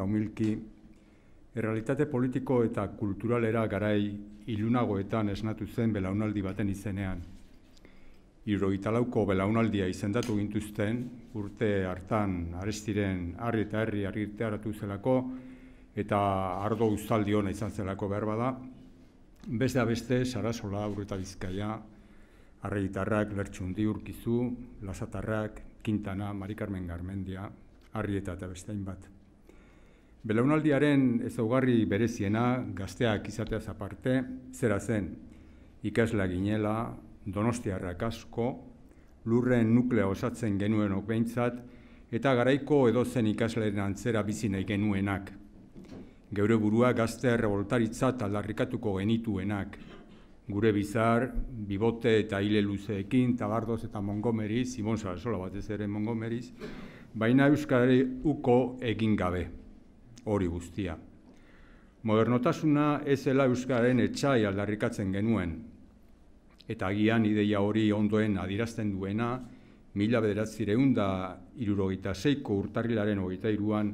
Eta umilki, errealitate politiko eta kulturalera garai ilunagoetan esnatu zen belaunaldi baten izenean. Iro italauko belaunaldia izendatu gintuzten, urte hartan arestiren harri eta herri arrirte haratu zelako, eta ardo uzaldi hona izan zelako behar bada, beste abeste, sarasola, urreta bizkaia, arregitarrak, lertxundi urkizu, lasatarrak, Quintana, marikarmen garmendia, harri eta eta beste bat. Belaunaldiaren ezaugarri bereziena gazteak izateaz aparte, zera zen, ikasla ginela, donostiarrak asko, lurren nuklea osatzen genuen okbeintzat, eta garaiko edozen ikasleen antzera na genuenak. Geure burua gazte revoltaritzat aldarrikatuko genituenak. Gure bizar, bibote eta hile luzeekin, tabardoz eta mongomeriz, Simon sola batez ere mongomeriz, baina euskarri uko egin gabe hori guztia. Modernotasuna ez zela Euskararen etxai aldarrikatzen genuen, eta agian ideia hori ondoen adirazten duena, mila bederatzireun da irurogeita seiko urtarrilaren hogeita iruan,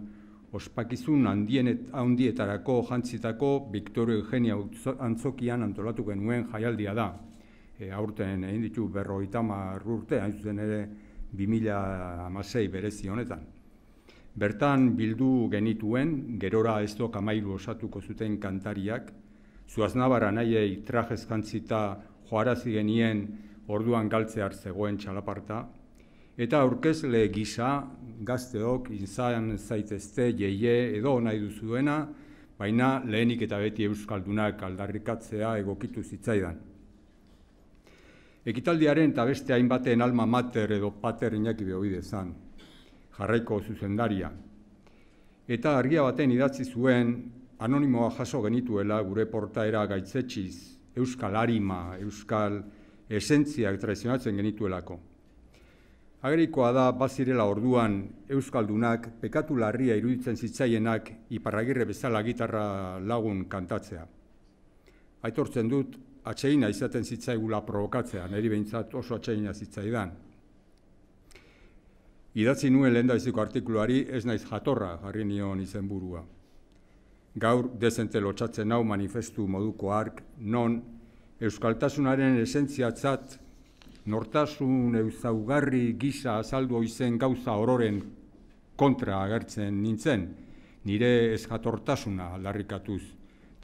ospakizun handietarako jantzitako viktorio Eugenia antzokian antolatu genuen jaialdia da. E, aurten egin ditu berroita marrurte, hain zuten ere, 2006 berezi honetan. Bertan bildu genituen, gerora ez dok amairu osatuko zuten kantariak, zuaznabara nahiei trajezkantzita joarazi genien orduan galtze hartzegoen txalaparta, eta aurkezle gisa, gazteok, inzaan zaitezte, jeie, edo nahi duzuena, baina lehenik eta beti Euskaldunak aldarrikatzea egokitu zitzaidan. Ekitaldiaren eta beste hainbaten alma mater edo pater inaki dezan jarraiko zuzendaria. Eta argia baten idatzi zuen anonimoa jaso genituela gure portaera gaitzetsiz, euskal harima, euskal esentziak traizionatzen genituelako. Agerikoa da bazirela orduan euskaldunak pekatu larria iruditzen zitzaienak iparragirre bezala gitarra lagun kantatzea. Aitortzen dut, atxeina izaten zitzaigula provokatzean, eri behintzat oso atxeina zitzaidan. Idatzi nuen lehen daiziko artikuluari ez naiz jatorra jarri nion izenburua. Gaur dezente lotxatzen hau manifestu moduko ark non euskaltasunaren esentziatzat nortasun eusaugarri gisa azaldu izen gauza ororen kontra agertzen nintzen, nire ez jatortasuna larrikatuz,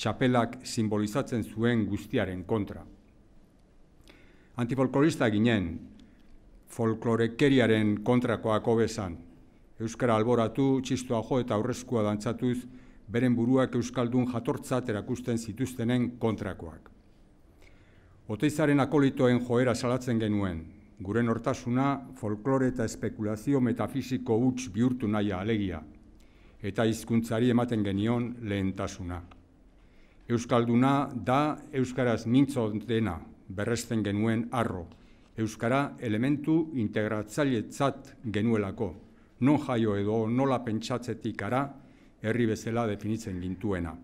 txapelak simbolizatzen zuen guztiaren kontra. Antifolkorista ginen, folklorekeriaren kontrakoak hobesan. Euskara alboratu, txistua jo eta aurrezkoa dantzatuz, beren buruak Euskaldun jatortzat erakusten zituztenen kontrakoak. Oteizaren akolitoen joera salatzen genuen, guren hortasuna folklore eta espekulazio metafisiko huts bihurtu naia alegia, eta hizkuntzari ematen genion lehentasuna. Euskalduna da Euskaraz nintzo dena, berresten genuen arro, Euskara elementu integratzailetzat genuelako, non jaio edo nola pentsatzetik herri bezala definitzen gintuena.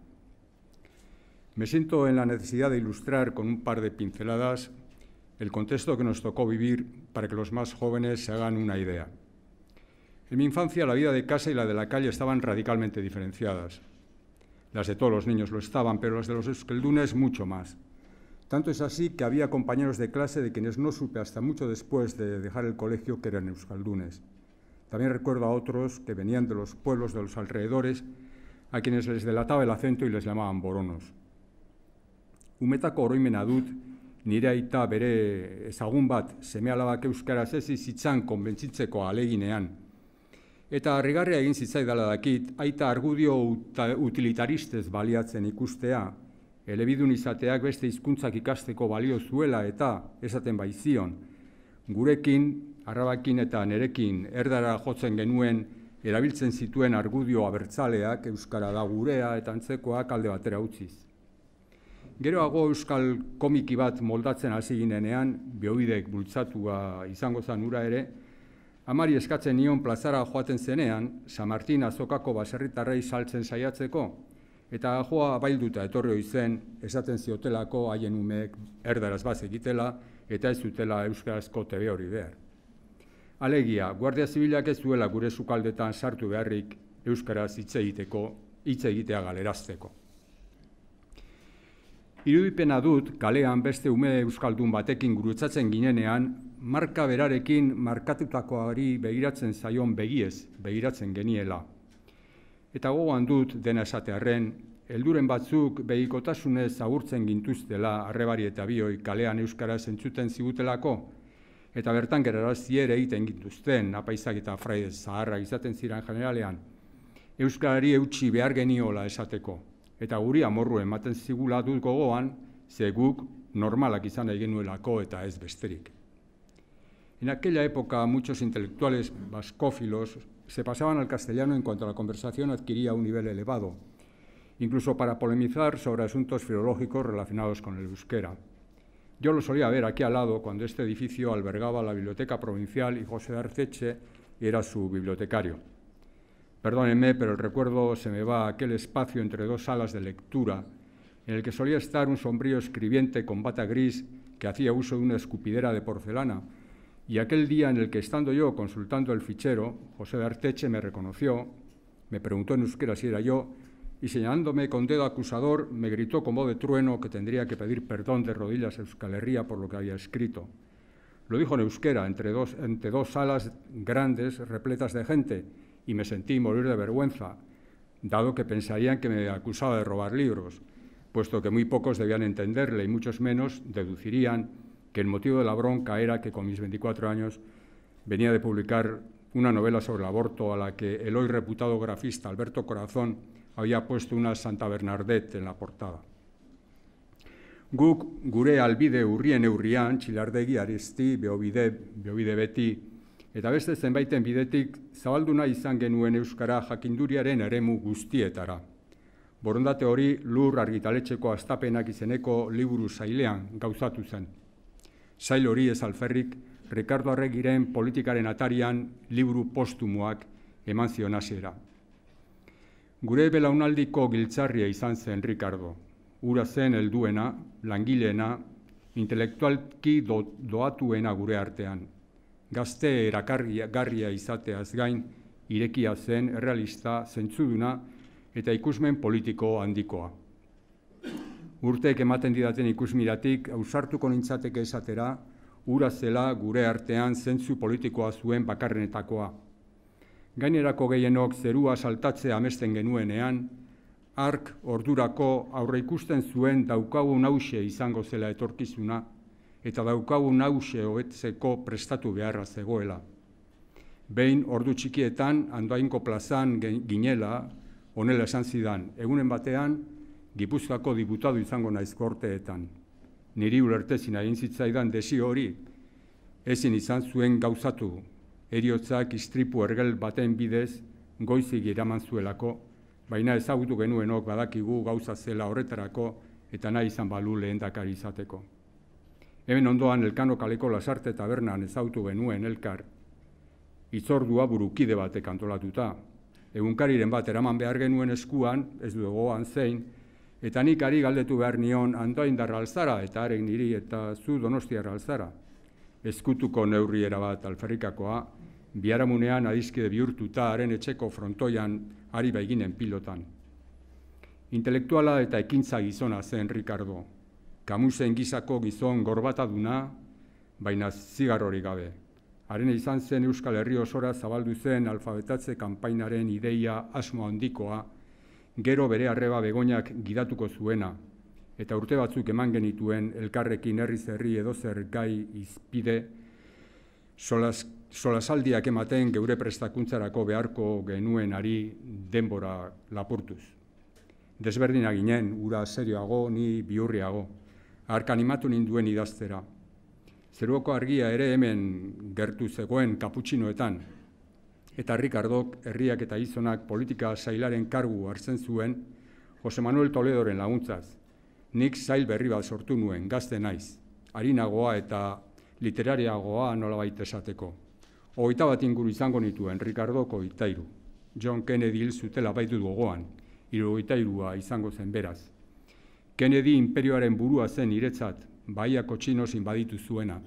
Me siento en la necesidad de ilustrar con un par de pinceladas el contexto que nos tocó vivir para que los más jóvenes se hagan una idea. En mi infancia la vida de casa y la de la calle estaban radicalmente diferenciadas. Las de todos los niños lo estaban, pero las de los euskeldunes mucho más. Tanto es así que había compañeros de clase de quienes no supe hasta mucho después de dejar el colegio que eran euskaldunes. También recuerdo a otros que venían de los pueblos de los alrededores, a quienes les delataba el acento y les llamaban boronos. Umetako oroimena dut, nire aita bere ezagun bat seme alabak euskaraz ez zitzan konbentzitzeko aleginean. Eta harrigarria egin zitzaidala aita argudio utilitaristez baliatzen ikustea, elebidun izateak beste hizkuntzak ikasteko balio zuela eta esaten baizion, gurekin, arrabakin eta nerekin erdara jotzen genuen erabiltzen zituen argudio abertzaleak Euskara da gurea eta antzekoak alde batera utziz. Geroago Euskal komiki bat moldatzen hasi ginenean, behoidek bultzatua izango zen ura ere, amari eskatzen nion plazara joaten zenean, San Martin azokako baserritarrei saltzen saiatzeko, eta joa bailduta etorri hori zen esaten ziotelako haien umeek erdaraz bat egitela eta ez zutela euskarazko TV hori behar. Alegia, Guardia Zibilak ez duela gure sukaldetan sartu beharrik euskaraz hitz egiteko, hitz egitea galerazteko. Irudipena dut, kalean beste ume euskaldun batekin gurutzatzen ginenean, marka berarekin markatutakoari begiratzen zaion begiez, begiratzen geniela, eta gogoan dut dena esatearen, elduren batzuk behikotasunez agurtzen gintuztela arrebari eta bioi kalean euskara zentzuten zigutelako, eta bertan gerara ziere egiten gintuzten, apaizak eta Fraidez zaharra izaten ziren generalean, euskarari eutxi behar geniola esateko, eta guri amorru ematen zigula dut gogoan, ze guk normalak izan egin nuelako eta ez besterik. En aquella época muchos intelectuales vascófilos se pasaban al castellano en cuanto la conversación adquiría un nivel elevado, incluso para polemizar sobre asuntos filológicos relacionados con el euskera. Yo lo solía ver aquí al lado cuando este edificio albergaba la biblioteca provincial y José Arceche era su bibliotecario. Perdónenme, pero el recuerdo se me va a aquel espacio entre dos salas de lectura en el que solía estar un sombrío escribiente con bata gris que hacía uso de una escupidera de porcelana y aquel día en el que estando yo consultando el fichero, José de Arteche me reconoció, me preguntó en euskera si era yo, y señalándome con dedo acusador, me gritó como de trueno que tendría que pedir perdón de rodillas a Euskal Herria por lo que había escrito. Lo dijo en euskera, entre dos, entre dos salas grandes repletas de gente, y me sentí morir de vergüenza, dado que pensarían que me acusaba de robar libros, puesto que muy pocos debían entenderle y muchos menos deducirían que el motivo de la bronca era que con mis 24 años venía de publicar una novela sobre el aborto a la que el hoy reputado grafista Alberto Corazón había puesto una Santa Bernadette en la portada. Guk gure albide urrien eurrian, txilardegi aresti, beobide, beobide beti, eta beste zenbaiten bidetik zabalduna izan genuen Euskara jakinduriaren eremu guztietara. Borondate hori lur argitaletxeko astapenak izeneko liburu zailean gauzatu zen. sail hori ez alferrik, Ricardo Arregiren politikaren atarian liburu postumoak eman zion Gure belaunaldiko giltzarria izan zen Ricardo, ura zen helduena, langileena, intelektualki doatuena gure artean. Gazte erakargia izateaz gain, irekia zen, realista, zentzuduna eta ikusmen politiko handikoa urteek ematen didaten ikusmiratik ausartuko nintzateke esatera, ura zela gure artean zentzu politikoa zuen bakarrenetakoa. Gainerako gehienok zerua saltatzea amesten genuenean, ark ordurako aurre ikusten zuen daukagu nause izango zela etorkizuna, eta daukagu nause hobetzeko prestatu beharra zegoela. Behin ordu txikietan, andoainko plazan ginela, onela esan zidan, egunen batean, Gipuzkoako diputatu izango naiz korteetan. Niri ulertezin egin zitzaidan desio hori, ezin izan zuen gauzatu, eriotzak istripu ergel baten bidez goizik iraman zuelako, baina ezagutu genuenok badakigu gauza zela horretarako eta nahi izan balu lehen izateko. Hemen ondoan Elkano kaleko lasarte tabernan ezautu genuen elkar. Itzordua burukide batek antolatuta. Egunkariren bat eraman behar genuen eskuan, ez dugu zein, Eta nik ari galdetu behar nion andoindar alzara, eta arek niri eta zu donostiar alzara. Ezkutuko neurriera bat alferrikakoa, biharamunean adizkide bihurtuta haren etxeko frontoian ari baiginen pilotan. Intelektuala eta ekintza gizona zen Ricardo. Kamusen gizako gizon gorbataduna, baina zigarrori gabe. Haren izan zen Euskal Herri osora zabaldu zen alfabetatze kanpainaren ideia asmo handikoa, gero bere arreba begoinak gidatuko zuena, eta urte batzuk eman genituen elkarrekin herri herri edo zer gai izpide, solas, solasaldiak ematen geure prestakuntzarako beharko genuen ari denbora lapurtuz. Desberdina ginen, ura serioago ni biurriago, ark animatu ninduen idaztera. Zeruoko argia ere hemen gertu zegoen kaputxinoetan, eta Rikardok herriak eta izonak politika zailaren kargu hartzen zuen, Jose Manuel Toledoren laguntzaz, nik zail berri bat sortu nuen, gazte naiz, harinagoa eta literariagoa nola baita esateko. Oita bat inguru izango nituen, Rikardoko itairu, John Kennedy hil zutela baitu dugoan, iru itairua izango zen beraz. Kennedy imperioaren burua zen iretzat, baiako txinosin baditu zuena.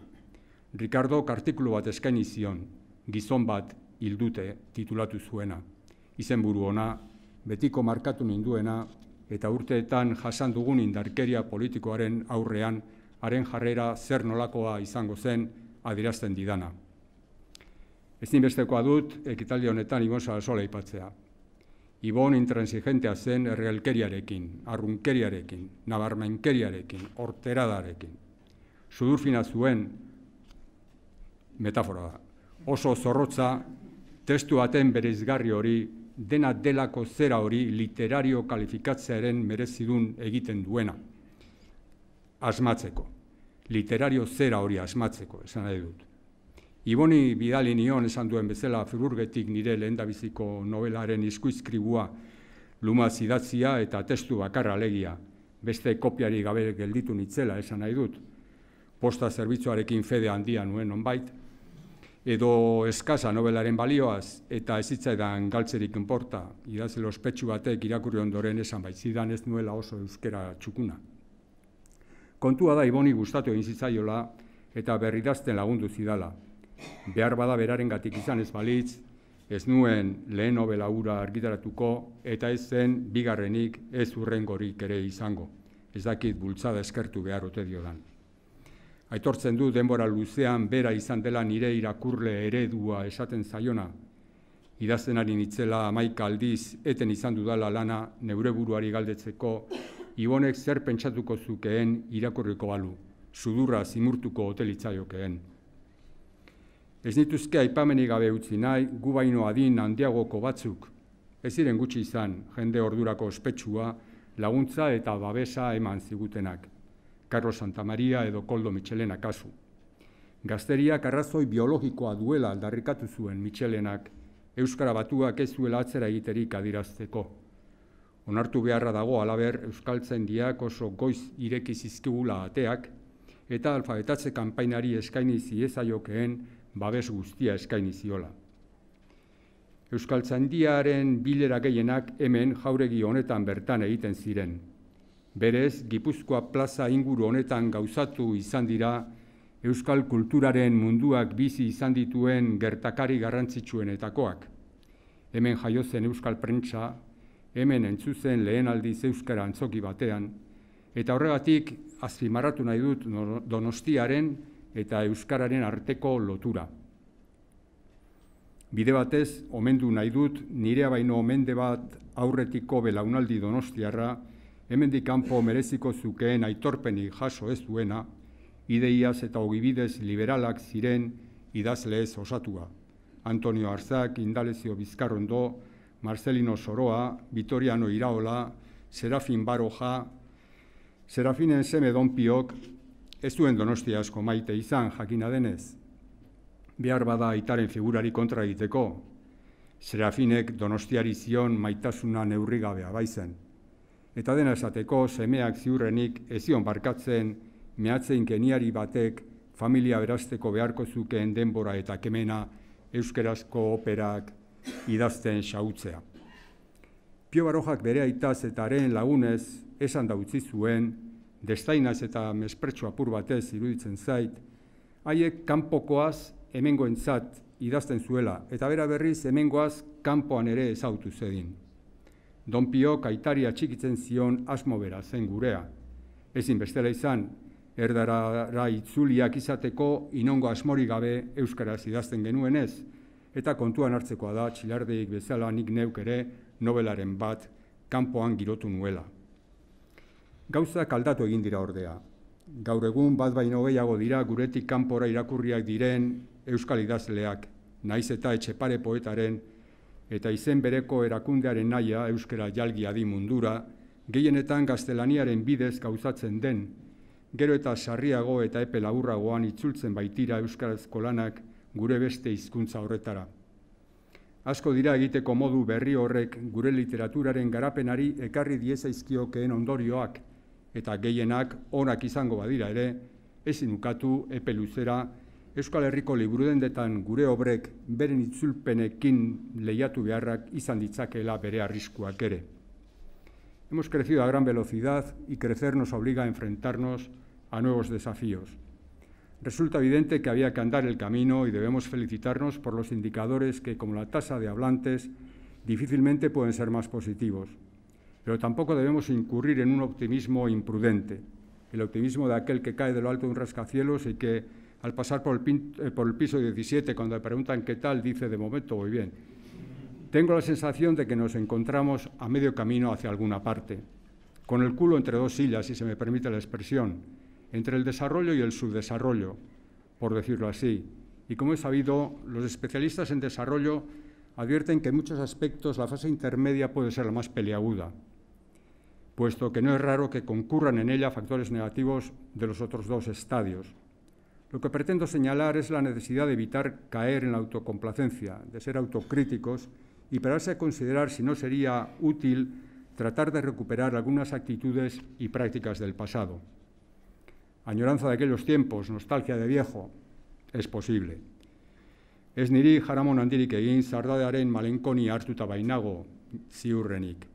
Rikardok artikulu bat eskaini zion, gizon bat hildute titulatu zuena. Izen buru ona, betiko markatu ninduena, eta urteetan jasan dugun indarkeria politikoaren aurrean, haren jarrera zer nolakoa izango zen adirazten didana. Ez dut, ekitalde honetan Ibon Salasola ipatzea. Ibon intransigentea zen errealkeriarekin, arrunkeriarekin, nabarmenkeriarekin, orteradarekin. Sudurfina zuen, metafora da, oso zorrotza Testu baten izgarri hori, dena delako zera hori literario kalifikatzearen merezidun egiten duena. Asmatzeko. Literario zera hori asmatzeko, esan nahi dut. Iboni Bidali nion esan duen bezala fururgetik nire lehendabiziko novelaren izkuizkribua luma zidatzia eta testu bakarra legia, beste kopiari gabe gelditu nitzela esan nahi dut, posta zerbitzuarekin fede handia nuen onbait, edo eskasa nobelaren balioaz, eta ez galtzerik inporta, idazle ospetsu batek irakurri ondoren esan bai, zidan ez nuela oso euskera txukuna. Kontua da iboni gustatu egin zitzaiola eta berri dazten lagundu zidala. Behar bada beraren gatik izan ez balitz, ez nuen lehen nobelagura ura argitaratuko eta ez zen bigarrenik ez urrengorik ere izango. Ez dakit bultzada eskertu behar ote diodan. Aitortzen du denbora luzean bera izan dela nire irakurle eredua esaten zaiona. Idazten ari nitzela amaika aldiz eten izan dudala lana neure buruari galdetzeko ibonek zer pentsatuko zukeen irakurriko balu, sudurra zimurtuko hotelitzaiokeen. Ez nituzke aipameni gabe utzi nahi, gu baino adin handiagoko batzuk. Ez ziren gutxi izan, jende ordurako ospetsua, laguntza eta babesa eman zigutenak. Carlos Santa Maria edo Koldo Michelena kasu. Gazteriak arrazoi biologikoa duela aldarrikatu zuen Michelenak, Euskara batuak ez duela atzera egiterik adirazteko. Onartu beharra dago alaber Euskaltzen diak oso goiz ireki zizkigula ateak, eta alfabetatze kanpainari eskaini ziezaiokeen babes guztia eskaini ziola. Euskaltzandiaren bilera gehienak hemen jauregi honetan bertan egiten ziren, Berez, Gipuzkoa plaza inguru honetan gauzatu izan dira, Euskal kulturaren munduak bizi izan dituen gertakari garrantzitsuen etakoak. Hemen jaiozen Euskal prentsa, hemen entzuzen lehen aldiz Euskara antzoki batean, eta horregatik azpimarratu nahi dut donostiaren eta Euskararen arteko lotura. Bide batez, omendu nahi dut nire abaino omende bat aurretiko belaunaldi donostiarra, hemendik kanpo mereziko zukeen aitorpeni jaso ez duena, ideiaz eta ogibidez liberalak ziren idazleez osatua. Antonio Arzak, Indalezio Bizkarrondo, Marcelino Soroa, Vitoriano Iraola, Serafin Baroja, Serafinen seme donpiok, ez duen donosti asko maite izan jakina denez. Behar bada aitaren figurari kontra egiteko, Serafinek donostiari zion maitasuna neurrigabea baizen eta dena esateko semeak ziurrenik ezion barkatzen mehatzein geniari batek familia berazteko beharko zukeen denbora eta kemena euskerazko operak idazten xautzea. Pio Barojak bere aitaz eta haren lagunez esan da utzi zuen, destainaz eta mespretsu apur batez iruditzen zait, haiek kanpokoaz hemengoentzat idazten zuela eta bera berriz hemengoaz kanpoan ere ezautu zedin. Don Pio kaitaria txikitzen zion asmo bera zen gurea. Ezin bestela izan, erdara itzuliak izateko inongo asmori gabe euskaraz idazten genuenez, eta kontuan hartzekoa da txilardeik bezala nik neuk ere nobelaren bat kanpoan girotu nuela. Gauzak aldatu egin dira ordea. Gaur egun bat baino gehiago dira guretik kanpora irakurriak diren Euskal idazleak, naiz eta etxepare poetaren eta izen bereko erakundearen naia euskara jalgia di mundura, gehienetan gaztelaniaren bidez gauzatzen den, gero eta sarriago eta epe laburragoan itzultzen baitira euskarazko lanak gure beste hizkuntza horretara. Asko dira egiteko modu berri horrek gure literaturaren garapenari ekarri diezaizkiokeen ondorioak, eta gehienak onak izango badira ere, ezin ukatu epe luzera, Euskal Herriko liburudendetan gure obrek beren itzulpenekin beharrak izan ditzakela bere arriskuak Hemos crecido a gran velocidad y crecer nos obliga a enfrentarnos a nuevos desafíos. Resulta evidente que había que andar el camino y debemos felicitarnos por los indicadores que, como la tasa de hablantes, difícilmente pueden ser más positivos. Pero tampoco debemos incurrir en un optimismo imprudente, el optimismo de aquel que cae de lo alto de un rascacielos y que al pasar por el, eh, piso 17, cuando le preguntan qué tal, dice, de momento muy bien. Tengo la sensación de que nos encontramos a medio camino hacia alguna parte, con el culo entre dos sillas, si se me permite la expresión, entre el desarrollo y el subdesarrollo, por decirlo así. Y como he sabido, los especialistas en desarrollo advierten que en muchos aspectos la fase intermedia puede ser la más peleaguda, puesto que no es raro que concurran en ella factores negativos de los otros dos estadios, lo que pretendo señalar es la necesidad de evitar caer en la autocomplacencia, de ser autocríticos y pararse a considerar si no sería útil tratar de recuperar algunas actitudes y prácticas del pasado. Añoranza de aquellos tiempos, nostalgia de viejo, es posible. Es niri jaramon egin hartuta bainago ziurrenik.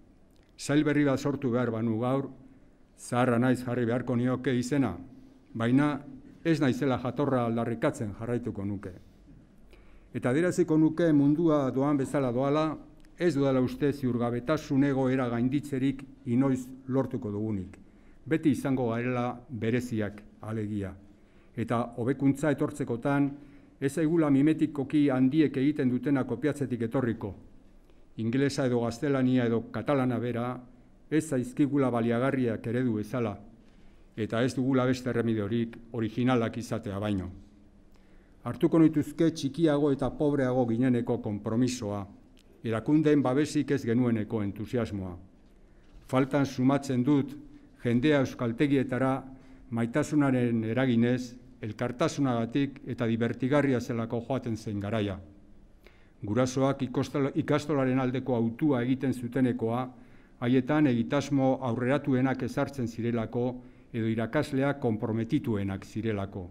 izena, ez naizela jatorra aldarrikatzen jarraituko nuke. Eta deraziko nuke mundua doan bezala doala, ez dudala uste ziurgabetasun era gainditzerik inoiz lortuko dugunik. Beti izango garela bereziak alegia. Eta hobekuntza etortzekotan, ez aigula mimetikoki handiek egiten dutena kopiatzetik etorriko. Inglesa edo gaztelania edo katalana bera, ez zaizkigula baliagarriak eredu ezala eta ez dugula beste erremide horik originalak izatea baino. Artuko nituzke txikiago eta pobreago gineneko konpromisoa, erakundeen babesik ez genueneko entusiasmoa. Faltan sumatzen dut, jendea euskaltegietara maitasunaren eraginez, elkartasunagatik eta divertigarria zelako joaten zen garaia. Gurasoak ikastolaren aldeko autua egiten zutenekoa, haietan egitasmo aurreratuenak ezartzen zirelako, edo irakaslea en zirelako.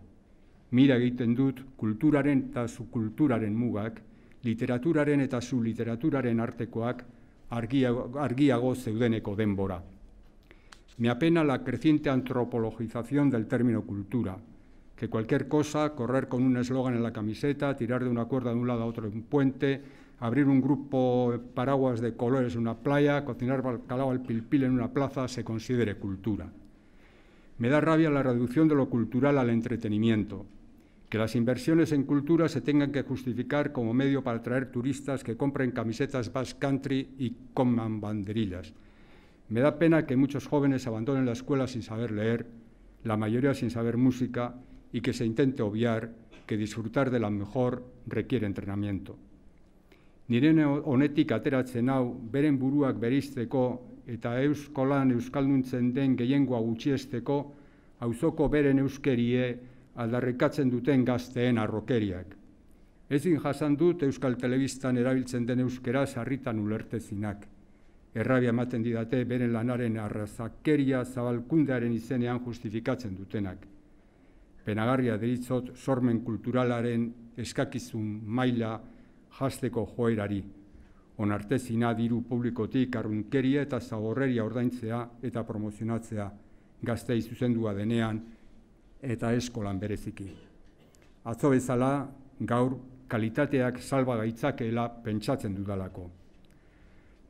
Mira egiten dut kulturaren eta subkulturaren mugak, literaturaren eta su literaturaren artekoak argiago, argiago zeudeneko denbora. Me apena la creciente antropologización del término cultura, que cualquier cosa, correr con un eslogan en la camiseta, tirar de una cuerda de un lado a otro en un puente, abrir un grupo de paraguas de colores en una playa, cocinar bacalao al pilpil en una plaza, se considere cultura. Me da rabia la reducción de lo cultural al entretenimiento, que las inversiones en cultura se tengan que justificar como medio para atraer turistas que compren camisetas Basque Country y coman banderillas. Me da pena que muchos jóvenes abandonen la escuela sin saber leer, la mayoría sin saber música y que se intente obviar que disfrutar de la mejor requiere entrenamiento. Nirene beren buruak eta euskolan euskalduntzen den gehiengoa gutxiesteko auzoko beren euskerie aldarrikatzen duten gazteen arrokeriak. Ezin jasan dut Euskal Telebistan erabiltzen den euskera sarritan ulertezinak. Errabia ematen didate beren lanaren arrazakeria zabalkundearen izenean justifikatzen dutenak. Penagarria deritzot sormen kulturalaren eskakizun maila jasteko joerari onartezina diru publikotik arrunkeria eta zaborreria ordaintzea eta promozionatzea gazte zuzendua denean eta eskolan bereziki. Atzo bezala, gaur kalitateak salba gaitzakeela pentsatzen dudalako.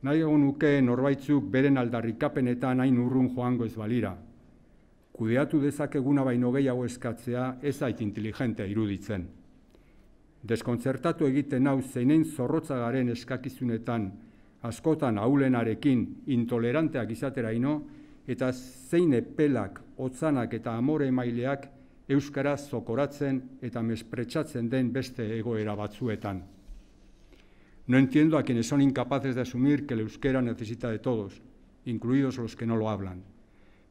Nahi egon nuke norbaitzuk beren aldarrikapenetan hain urrun joango ez balira. Kudeatu dezakeguna baino gehiago eskatzea ez ait inteligentea iruditzen deskontzertatu egiten hau zeinen zorrotzagaren eskakizunetan askotan aulenarekin intoleranteak izatera ino, eta zeine pelak, otzanak eta amore maileak Euskara zokoratzen eta mespretsatzen den beste egoera batzuetan. No entiendo a quienes son incapaces de asumir que la euskera necesita de todos, incluidos los que no lo hablan.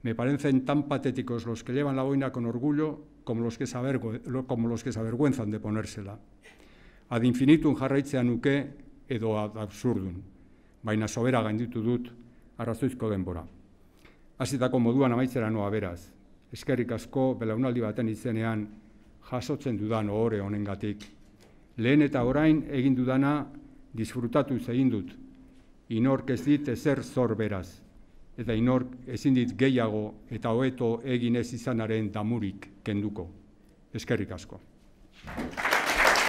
Me parecen tan patéticos los que llevan la boina con orgullo como los que se, avergüenzan de ponérsela. Ad infinitum jarraitzea nuke edo ad absurdun, baina sobera gainditu dut arrazoizko denbora. Azitako moduan amaitzera noa beraz, eskerrik asko belaunaldi baten izenean jasotzen dudan ohore honengatik. Lehen eta orain egin dudana disfrutatu egin dut, inork ez dit ezer zor beraz eta inork ezin dit gehiago eta hoeto egin ez izanaren damurik kenduko. Eskerrik asko.